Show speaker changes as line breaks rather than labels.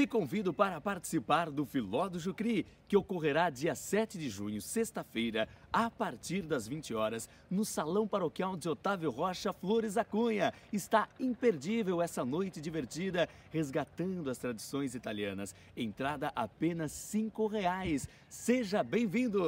Te convido para participar do Filó do Jucri, que ocorrerá dia 7 de junho, sexta-feira, a partir das 20 horas, no Salão Paroquial de Otávio Rocha Flores Acunha. Está imperdível essa noite divertida, resgatando as tradições italianas. Entrada apenas R$ reais. Seja bem-vindo!